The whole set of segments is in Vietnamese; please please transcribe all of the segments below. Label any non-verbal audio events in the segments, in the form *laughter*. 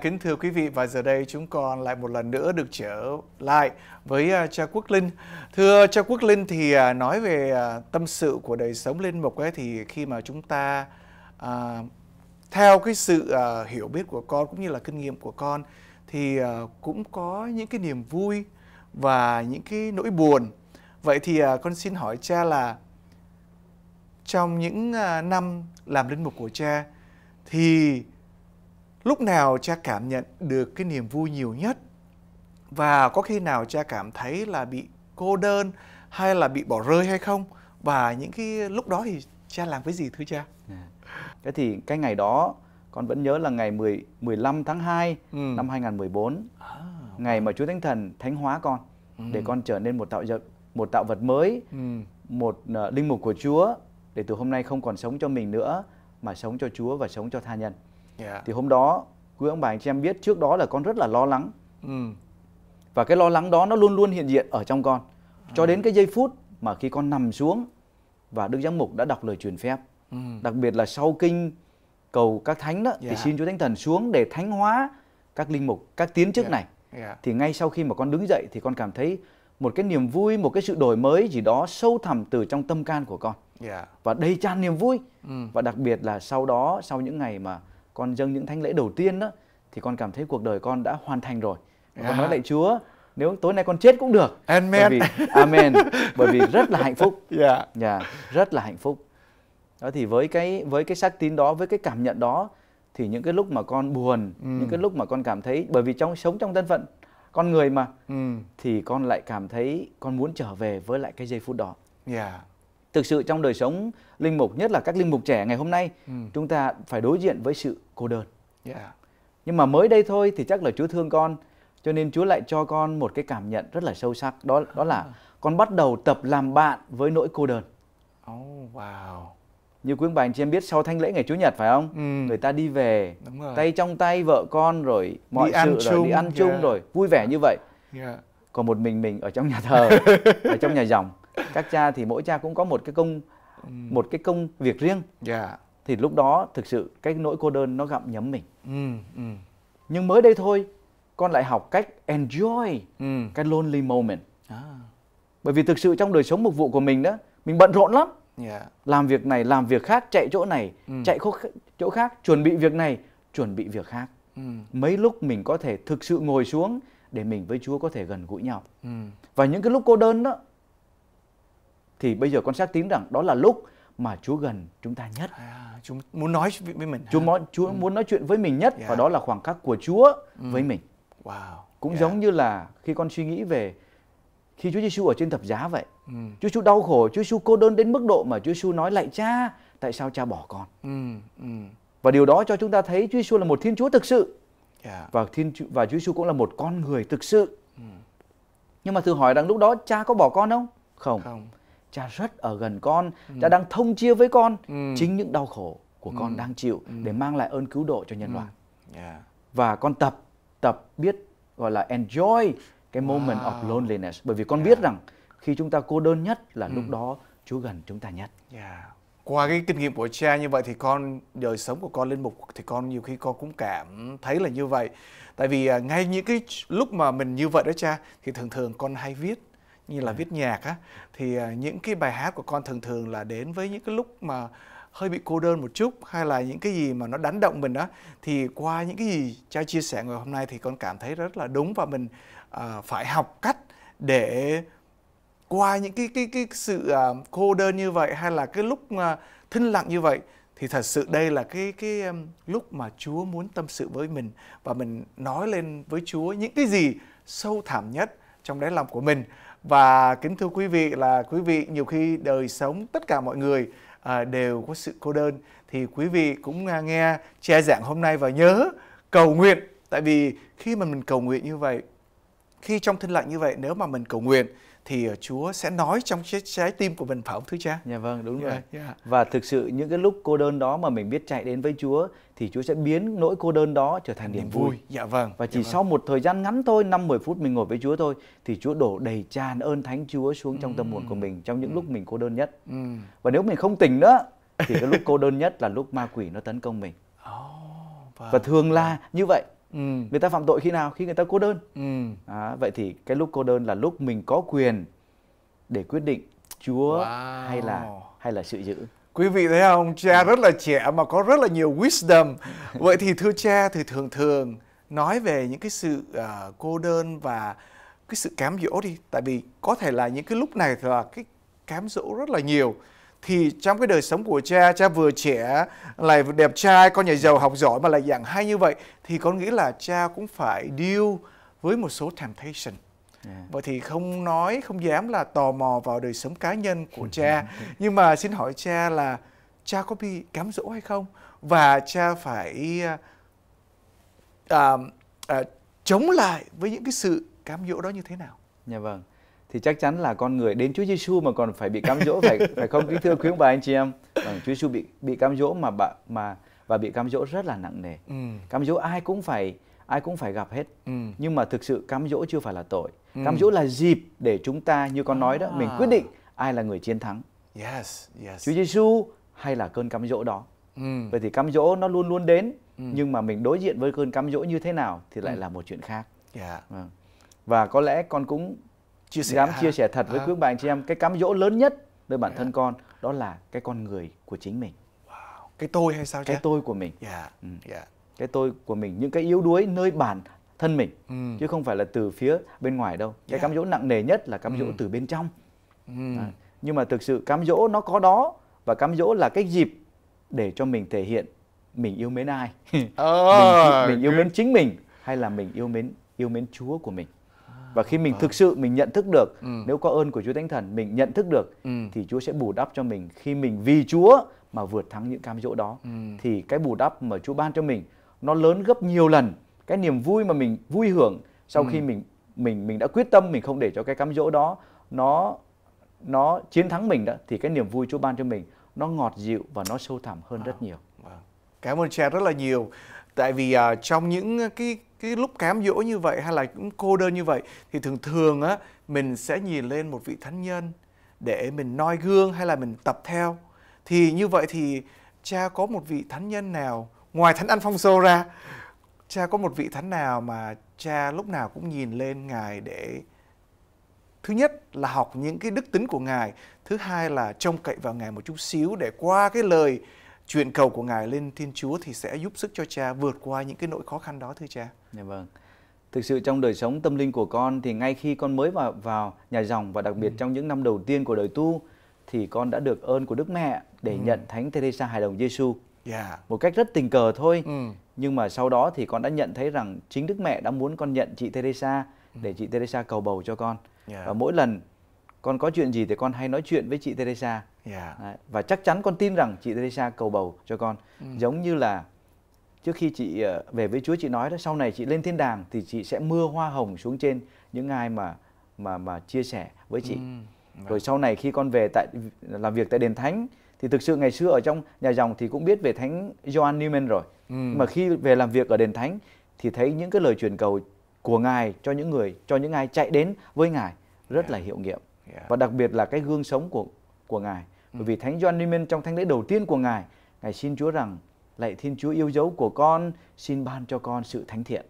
kính thưa quý vị và giờ đây chúng con lại một lần nữa được trở lại với à, cha Quốc Linh. Thưa cha Quốc Linh thì à, nói về à, tâm sự của đời sống linh mục ấy thì khi mà chúng ta à, theo cái sự à, hiểu biết của con cũng như là kinh nghiệm của con thì à, cũng có những cái niềm vui và những cái nỗi buồn. Vậy thì à, con xin hỏi cha là trong những à, năm làm linh mục của cha thì lúc nào cha cảm nhận được cái niềm vui nhiều nhất và có khi nào cha cảm thấy là bị cô đơn hay là bị bỏ rơi hay không và những cái lúc đó thì cha làm cái gì thưa cha dạ. thế thì cái ngày đó con vẫn nhớ là ngày 10 15 tháng 2 ừ. năm 2014 à. ngày mà Chúa Thánh Thần thánh hóa con ừ. để con trở nên một tạo vật một tạo vật mới ừ. một uh, linh mục của Chúa để từ hôm nay không còn sống cho mình nữa mà sống cho Chúa và sống cho tha nhân yeah. Dạ. thì hôm đó quý ông bà anh chị em biết trước đó là con rất là lo lắng ừ. và cái lo lắng đó nó luôn luôn hiện diện ở trong con cho ừ. đến cái giây phút mà khi con nằm xuống và đức giám mục đã đọc lời truyền phép ừ. đặc biệt là sau kinh cầu các thánh đó yeah. thì dạ. xin chúa thánh thần xuống để thánh hóa các linh mục các tiến chức yeah. Dạ. này yeah. thì ngay sau khi mà con đứng dậy thì con cảm thấy một cái niềm vui một cái sự đổi mới gì đó sâu thẳm từ trong tâm can của con yeah. và đầy tràn niềm vui ừ. và đặc biệt là sau đó sau những ngày mà con dâng những thánh lễ đầu tiên đó thì con cảm thấy cuộc đời con đã hoàn thành rồi và yeah. con nói lại Chúa nếu tối nay con chết cũng được amen bởi vì, amen bởi vì rất là hạnh phúc *laughs* yeah. Yeah, rất là hạnh phúc đó thì với cái với cái xác tín đó với cái cảm nhận đó thì những cái lúc mà con buồn ừ. những cái lúc mà con cảm thấy bởi vì trong sống trong thân phận con người mà ừ. thì con lại cảm thấy con muốn trở về với lại cái giây phút đó yeah thực sự trong đời sống linh mục nhất là các linh mục trẻ ngày hôm nay ừ. chúng ta phải đối diện với sự cô đơn yeah. nhưng mà mới đây thôi thì chắc là chúa thương con cho nên chúa lại cho con một cái cảm nhận rất là sâu sắc đó đó là ah. con bắt đầu tập làm bạn với nỗi cô đơn oh, wow như quý bà anh chị em biết sau thanh lễ ngày chủ nhật phải không ừ. người ta đi về tay trong tay vợ con rồi mọi đi sự ăn rồi chung. đi ăn chung yeah. rồi vui vẻ như vậy yeah. còn một mình mình ở trong nhà thờ *laughs* ở trong nhà dòng các cha thì mỗi cha cũng có một cái công ừ. một cái công việc riêng yeah. Dạ. thì lúc đó thực sự cái nỗi cô đơn nó gặm nhấm mình ừ, ừ. nhưng mới đây thôi con lại học cách enjoy ừ. cái lonely moment à. bởi vì thực sự trong đời sống mục vụ của mình đó mình bận rộn lắm yeah. Dạ. làm việc này làm việc khác chạy chỗ này ừ. chạy chỗ khác chuẩn bị việc này chuẩn bị việc khác ừ. mấy lúc mình có thể thực sự ngồi xuống để mình với Chúa có thể gần gũi nhau. Ừ. Và những cái lúc cô đơn đó thì bây giờ con xác tín rằng đó là lúc mà Chúa gần chúng ta nhất. À, Chúa muốn nói với mình. Chúa muốn Chúa ừ. muốn nói chuyện với mình nhất yeah. và đó là khoảng cách của Chúa ừ. với mình. Wow. Cũng yeah. giống như là khi con suy nghĩ về khi Chúa Giêsu ở trên thập giá vậy. Ừ. Chúa Giêsu đau khổ, Chúa Giêsu cô đơn đến mức độ mà Chúa Giêsu nói lại cha, tại sao cha bỏ con? Ừ. Ừ. Và điều đó cho chúng ta thấy Chúa Giêsu là một Thiên Chúa thực sự. Yeah. Và Thiên và Chúa Giêsu cũng là một con người thực sự. Ừ. Nhưng mà thử hỏi rằng lúc đó cha có bỏ con không? Không. không cha rất ở gần con ừ. cha đang thông chia với con ừ. chính những đau khổ của con ừ. đang chịu ừ. để mang lại ơn cứu độ cho nhân ừ. loại yeah. và con tập tập biết gọi là enjoy cái moment wow. of loneliness bởi vì con yeah. biết rằng khi chúng ta cô đơn nhất là ừ. lúc đó Chúa gần chúng ta nhất. Yeah. Qua cái kinh nghiệm của cha như vậy thì con đời sống của con lên mục thì con nhiều khi con cũng cảm thấy là như vậy. Tại vì à, ngay những cái lúc mà mình như vậy đó cha thì thường thường con hay viết như là ừ. viết nhạc á thì à, những cái bài hát của con thường thường là đến với những cái lúc mà hơi bị cô đơn một chút hay là những cái gì mà nó đánh động mình đó thì qua những cái gì cha chia sẻ ngày hôm nay thì con cảm thấy rất là đúng và mình uh, phải học cách để qua những cái cái cái sự uh, cô đơn như vậy hay là cái lúc uh, thinh lặng như vậy thì thật sự đây là cái cái um, lúc mà Chúa muốn tâm sự với mình và mình nói lên với Chúa những cái gì sâu thẳm nhất trong đáy lòng của mình và kính thưa quý vị là quý vị nhiều khi đời sống tất cả mọi người à, đều có sự cô đơn thì quý vị cũng à, nghe che giảng hôm nay và nhớ cầu nguyện tại vì khi mà mình cầu nguyện như vậy khi trong thân lặng như vậy nếu mà mình cầu nguyện thì ờ, Chúa sẽ nói trong trái, trái tim của mình phải không thưa cha? Dạ vâng, đúng yeah, rồi. Yeah. Và thực sự những cái lúc cô đơn đó mà mình biết chạy đến với Chúa thì Chúa sẽ biến nỗi cô đơn đó trở thành niềm vui. vui. Dạ vâng. Và dạ chỉ dạ vâng. sau một thời gian ngắn thôi, 5 10 phút mình ngồi với Chúa thôi thì Chúa đổ đầy tràn ơn Thánh Chúa xuống ừ. trong tâm hồn của mình trong những ừ. lúc mình cô đơn nhất. Ừ. Và nếu mình không tỉnh nữa thì cái lúc cô đơn nhất là lúc ma quỷ nó tấn công mình. *laughs* Oh, vâng. Và thường là vâng. như vậy ừ. người ta phạm tội khi nào khi người ta cô đơn ừ. à, vậy thì cái lúc cô đơn là lúc mình có quyền để quyết định chúa wow. hay là hay là sự giữ Quý vị thấy không, cha ừ. rất là trẻ mà có rất là nhiều wisdom. Vậy thì thưa cha thì thường thường nói về những cái sự uh, cô đơn và cái sự cám dỗ đi. Tại vì có thể là những cái lúc này thì là cái cám dỗ rất là nhiều thì trong cái đời sống của cha cha vừa trẻ lại đẹp trai con nhà giàu học giỏi mà lại dạng hay như vậy thì con nghĩ là cha cũng phải deal với một số temptation yeah. vậy thì không nói không dám là tò mò vào đời sống cá nhân của *laughs* cha nhưng mà xin hỏi cha là cha có bị cám dỗ hay không và cha phải uh, uh, chống lại với những cái sự cám dỗ đó như thế nào? Dạ vâng thì chắc chắn là con người đến Chúa Giêsu mà còn phải bị cám dỗ phải phải không kính thưa quý ông bà anh chị em vâng, Chúa Giêsu bị bị cám dỗ mà bà mà và bị cám dỗ rất là nặng nề ừ. cám dỗ ai cũng phải ai cũng phải gặp hết ừ. nhưng mà thực sự cám dỗ chưa phải là tội ừ. cám dỗ là dịp để chúng ta như con nói đó à. mình quyết định ai là người chiến thắng yes, yes. Chúa Giêsu hay là cơn cám dỗ đó ừ. vậy thì cám dỗ nó luôn luôn đến ừ. nhưng mà mình đối diện với cơn cám dỗ như thế nào thì lại ừ. là một chuyện khác yeah. Dạ. vâng. và có lẽ con cũng chia sẻ dám chia sẻ thật với quý bạn chị em cái cám dỗ lớn nhất nơi bản dạ. thân con đó là cái con người của chính mình cái tôi hay sao cái chứ? tôi của mình yeah. Dạ, yeah. Ừ. Dạ. cái tôi của mình những cái yếu đuối nơi bản thân mình ừ. chứ không phải là từ phía bên ngoài đâu yeah. cái cám dỗ nặng nề nhất là cám ừ. dỗ từ bên trong ừ. à, nhưng mà thực sự cám dỗ nó có đó và cám dỗ là cái dịp để cho mình thể hiện mình yêu mến ai oh, *laughs* mình, mình yêu ờ, mến chính mình hay là mình yêu mến yêu mến Chúa của mình và khi mình vâng. thực sự mình nhận thức được ừ. nếu có ơn của Chúa Thánh Thần mình nhận thức được ừ. thì Chúa sẽ bù đắp cho mình khi mình vì Chúa mà vượt thắng những cam dỗ đó ừ. thì cái bù đắp mà Chúa ban cho mình nó lớn gấp nhiều lần cái niềm vui mà mình vui hưởng sau ừ. khi mình mình mình đã quyết tâm mình không để cho cái cám dỗ đó nó nó chiến thắng mình đó thì cái niềm vui Chúa ban cho mình nó ngọt dịu và nó sâu thẳm hơn wow. rất vâng. nhiều. Vâng. Cảm ơn cha rất là nhiều tại vì à, trong những cái cái lúc cám dỗ như vậy hay là cũng cô đơn như vậy thì thường thường á mình sẽ nhìn lên một vị thánh nhân để mình noi gương hay là mình tập theo thì như vậy thì cha có một vị thánh nhân nào ngoài thánh an phong sô ra cha có một vị thánh nào mà cha lúc nào cũng nhìn lên ngài để thứ nhất là học những cái đức tính của ngài thứ hai là trông cậy vào ngài một chút xíu để qua cái lời Chuyện cầu của Ngài lên Thiên Chúa thì sẽ giúp sức cho cha vượt qua những cái nỗi khó khăn đó thưa cha. Dạ vâng. Thực sự trong đời sống tâm linh của con thì ngay khi con mới vào, vào nhà dòng và đặc biệt ừ. trong những năm đầu tiên của đời tu thì con đã được ơn của Đức Mẹ để ừ. nhận Thánh Teresa Hài Đồng Giêsu. Yeah. Dạ. Một cách rất tình cờ thôi. Ừ. Nhưng mà sau đó thì con đã nhận thấy rằng chính Đức Mẹ đã muốn con nhận chị Teresa ừ. để chị Teresa cầu bầu cho con. Yeah. Dạ. Và mỗi lần con có chuyện gì thì con hay nói chuyện với chị Teresa Yeah. Đấy. Và chắc chắn con tin rằng chị Teresa cầu bầu cho con. Ừ. Giống như là trước khi chị ờ, về với Chúa chị nói đó sau này chị lên thiên đàng thì chị sẽ mưa hoa hồng xuống trên những ai mà mà mà chia sẻ với chị. Ừ. Vâng. Rồi sau này khi con về tại làm việc tại đền thánh thì thực sự ngày xưa ở trong nhà dòng thì cũng biết về thánh John Newman rồi. Ừ. Nhưng mà khi về làm việc ở đền thánh thì thấy những cái lời truyền cầu của ngài cho những người cho những ai chạy đến với ngài rất yeah. là hiệu nghiệm yeah. và đặc biệt là cái gương sống của của ngài bởi vì Thánh john Newman trong thánh lễ đầu tiên của Ngài, Ngài xin Chúa rằng, lạy Thiên Chúa yêu dấu của con, xin ban cho con sự thánh thiện.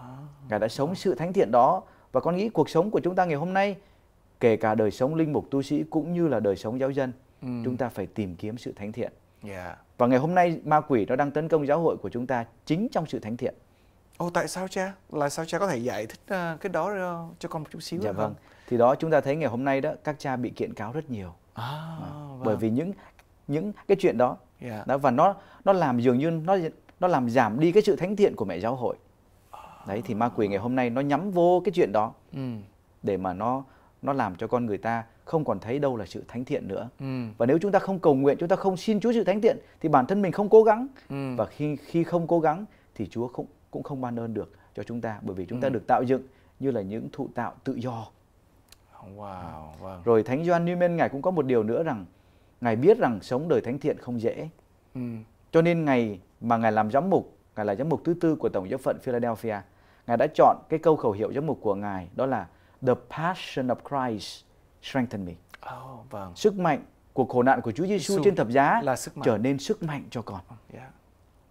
À. Ngài đã sống sự thánh thiện đó và con nghĩ cuộc sống của chúng ta ngày hôm nay, kể cả đời sống linh mục tu sĩ cũng như là đời sống giáo dân, ừ. chúng ta phải tìm kiếm sự thánh thiện. Yeah. Và ngày hôm nay ma quỷ nó đang tấn công giáo hội của chúng ta chính trong sự thánh thiện. Ồ tại sao cha? Là sao cha có thể giải thích ờ, cái đó ờ, cho con một chút xíu dạ, vâng. Thì đó chúng ta thấy ngày hôm nay đó các cha bị kiện cáo rất nhiều à, ờ, vâng. bởi vì những những cái chuyện đó, yeah. Dạ. đó và nó nó làm dường như nó nó làm giảm đi cái sự thánh thiện của mẹ giáo hội đấy thì ma quỷ ngày hôm nay nó nhắm vô cái chuyện đó ừ. để mà nó nó làm cho con người ta không còn thấy đâu là sự thánh thiện nữa ừ. và nếu chúng ta không cầu nguyện chúng ta không xin Chúa sự thánh thiện thì bản thân mình không cố gắng ừ. và khi khi không cố gắng thì Chúa cũng cũng không ban ơn được cho chúng ta bởi vì chúng ta ừ. được tạo dựng như là những thụ tạo tự do Wow, wow. Vâng. Rồi Thánh Gioan Newman ngài cũng có một điều nữa rằng ngài biết rằng sống đời thánh thiện không dễ. Ừ. Cho nên ngày mà ngài làm giám mục, ngài là giám mục thứ tư của tổng giáo phận Philadelphia, ngài đã chọn cái câu khẩu hiệu giám mục của ngài đó là The passion of Christ strengthen me. Oh, vâng. Sức mạnh của khổ nạn của Chúa Giêsu trên thập giá là sức mạnh. trở nên sức mạnh cho con. Oh, yeah.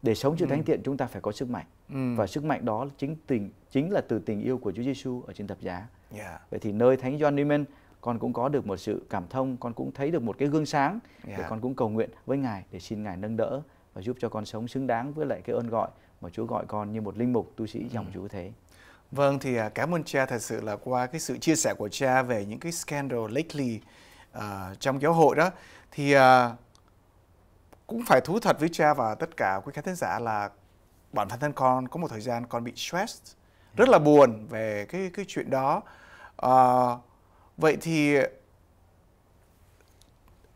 Để sống chữ ừ. thánh thiện chúng ta phải có sức mạnh. Ừ. Và sức mạnh đó chính tình chính là từ tình yêu của Chúa Giêsu ở trên thập giá. Yeah. Dạ. Vậy thì nơi Thánh John Newman con cũng có được một sự cảm thông, con cũng thấy được một cái gương sáng yeah. để dạ. con cũng cầu nguyện với Ngài để xin Ngài nâng đỡ và giúp cho con sống xứng đáng với lại cái ơn gọi mà Chúa gọi con như một linh mục tu sĩ dòng ừ. Chúa thế. Vâng thì à, cảm ơn cha thật sự là qua cái sự chia sẻ của cha về những cái scandal lately uh, trong giáo hội đó thì uh, cũng phải thú thật với cha và tất cả quý khán thính giả là bản thân thân con có một thời gian con bị stress rất là buồn về cái cái chuyện đó à, vậy thì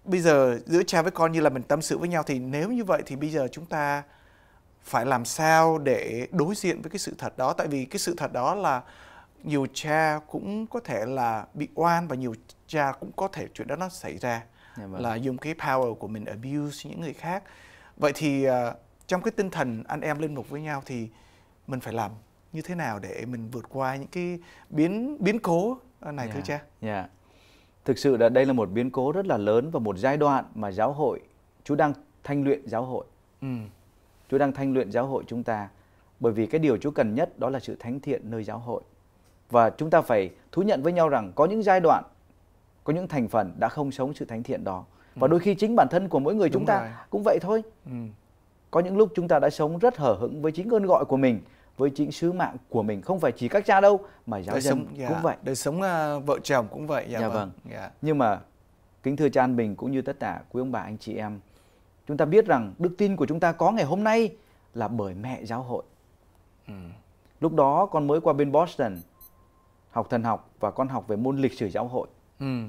bây giờ giữa cha với con như là mình tâm sự với nhau thì nếu như vậy thì bây giờ chúng ta phải làm sao để đối diện với cái sự thật đó tại vì cái sự thật đó là nhiều cha cũng có thể là bị oan và nhiều cha cũng có thể chuyện đó nó xảy ra yeah, dạ vâng. là dùng cái power của mình abuse những người khác vậy thì uh, trong cái tinh thần anh em lên mục với nhau thì mình phải làm như thế nào để mình vượt qua những cái biến biến cố ờ, này yeah. thưa dạ, cha? Yeah. Dạ. Thực sự là đây là một biến cố rất là lớn và một giai đoạn mà giáo hội chú đang thanh luyện giáo hội. Ừ. Chúa đang thanh luyện giáo hội chúng ta bởi vì cái điều chú cần nhất đó là sự thánh thiện nơi giáo hội. Và chúng ta phải thú nhận với nhau rằng có những giai đoạn, có những thành phần đã không sống sự thánh thiện đó. Và ừ. đôi khi chính bản thân của mỗi người Đúng chúng ta rồi. cũng vậy thôi. Ừ. Có những lúc chúng ta đã sống rất hở hững với chính ơn gọi của mình với chính sứ mạng của mình không phải chỉ các cha đâu mà giáo đời dân sống, yeah. Dạ, cũng vậy đời sống uh, vợ chồng cũng vậy dạ yeah, dạ vâng, vâng. Yeah. Dạ. nhưng mà kính thưa cha anh mình cũng như tất cả quý ông bà anh chị em chúng ta biết rằng đức tin của chúng ta có ngày hôm nay là bởi mẹ giáo hội ừ. lúc đó con mới qua bên boston học thần học và con học về môn lịch sử giáo hội ừ.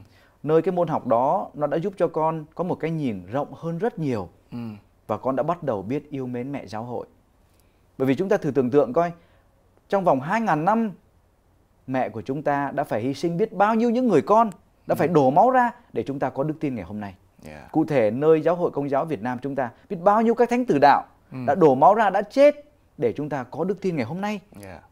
nơi cái môn học đó nó đã giúp cho con có một cái nhìn rộng hơn rất nhiều ừ. và con đã bắt đầu biết yêu mến mẹ giáo hội bởi vì chúng ta thử tưởng tượng coi, trong vòng 2.000 năm, mẹ của chúng ta đã phải hy sinh biết bao nhiêu những người con, đã phải ừ. đổ máu ra để chúng ta có đức tin ngày hôm nay. Yeah. Cụ thể nơi giáo hội công giáo Việt Nam chúng ta biết bao nhiêu các thánh tử đạo ừ. đã đổ máu ra đã chết để chúng ta có đức tin ngày hôm nay. Yeah.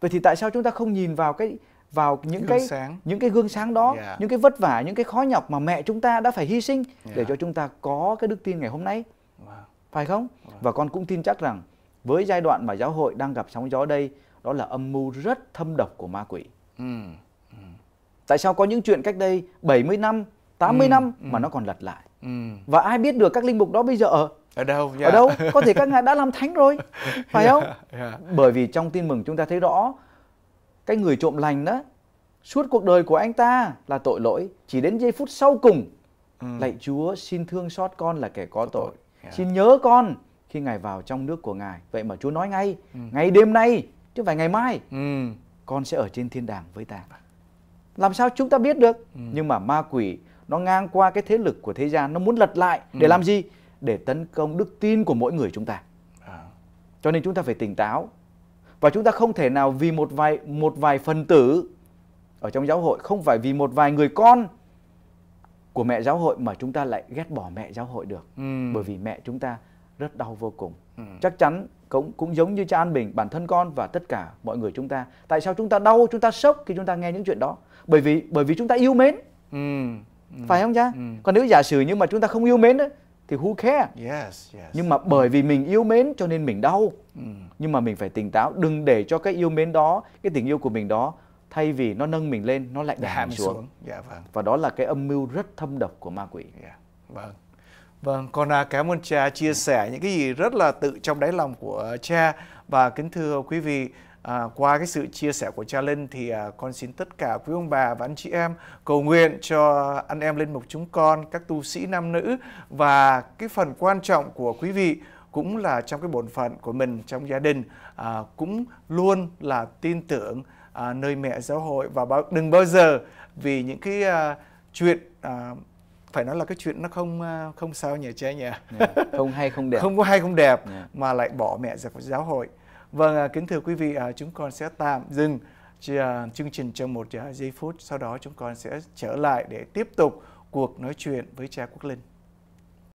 Vậy thì tại sao chúng ta không nhìn vào cái vào những gương cái sáng. những cái gương sáng đó, yeah. những cái vất vả, những cái khó nhọc mà mẹ chúng ta đã phải hy sinh yeah. để cho chúng ta có cái đức tin ngày hôm nay. Wow. Phải không? Wow. Và con cũng tin chắc rằng với giai đoạn mà giáo hội đang gặp sóng gió đây đó là âm mưu rất thâm độc của ma quỷ ừ, ừ. tại sao có những chuyện cách đây 70 năm 80 ừ. năm ừ. mà nó còn lật lại và ai biết được các linh mục đó bây giờ ở ở đâu yeah. Dạ. ở đâu có thể các ngài đã làm thánh rồi *laughs* phải không yeah. Dạ, dạ. bởi vì trong tin mừng chúng ta thấy rõ cái người trộm lành đó suốt cuộc đời của anh ta là tội lỗi chỉ đến giây phút sau cùng ừ. lạy chúa xin thương xót con là kẻ có tội, tội. Yeah. xin nhớ con khi ngài vào trong nước của ngài vậy mà chúa nói ngay ừ. ngày đêm nay chứ không phải ngày mai ừ. con sẽ ở trên thiên đàng với ta làm sao chúng ta biết được ừ. nhưng mà ma quỷ nó ngang qua cái thế lực của thế gian nó muốn lật lại để ừ. làm gì để tấn công đức tin của mỗi người chúng ta à. cho nên chúng ta phải tỉnh táo và chúng ta không thể nào vì một vài một vài phần tử ở trong giáo hội không phải vì một vài người con của mẹ giáo hội mà chúng ta lại ghét bỏ mẹ giáo hội được ừ. bởi vì mẹ chúng ta rất đau vô cùng ừ. chắc chắn cũng cũng giống như cha an bình bản thân con và tất cả mọi người chúng ta tại sao chúng ta đau chúng ta sốc khi chúng ta nghe những chuyện đó bởi vì bởi vì chúng ta yêu mến ừ. Ừ. phải không cha ừ. còn nếu giả sử nhưng mà chúng ta không yêu mến ấy, thì who care yes, yes. nhưng mà bởi vì mình yêu mến cho nên mình đau ừ. nhưng mà mình phải tỉnh táo đừng để cho cái yêu mến đó cái tình yêu của mình đó thay vì nó nâng mình lên nó lại đè mình xuống, xuống. Dạ, vâng. và đó là cái âm mưu rất thâm độc của ma quỷ yeah. Dạ, vâng Vâng, con à, cảm ơn cha chia sẻ những cái gì rất là tự trong đáy lòng của cha và kính thưa quý vị à, qua cái sự chia sẻ của cha Linh thì à, con xin tất cả quý ông bà và anh chị em cầu nguyện cho anh em linh mục chúng con, các tu sĩ nam nữ và cái phần quan trọng của quý vị cũng là trong cái bổn phận của mình trong gia đình à, cũng luôn là tin tưởng à, nơi mẹ giáo hội và bao, đừng bao giờ vì những cái à, chuyện à, phải nói là cái chuyện nó không à, không sao nhỉ cha nhỉ yeah. Dạ, không hay không đẹp *laughs* không có hay không đẹp yeah. Dạ. mà lại bỏ mẹ ra khỏi giáo hội vâng à, kính thưa quý vị à, chúng con sẽ tạm dừng chương trình trong một giây phút sau đó chúng con sẽ trở lại để tiếp tục cuộc nói chuyện với cha quốc linh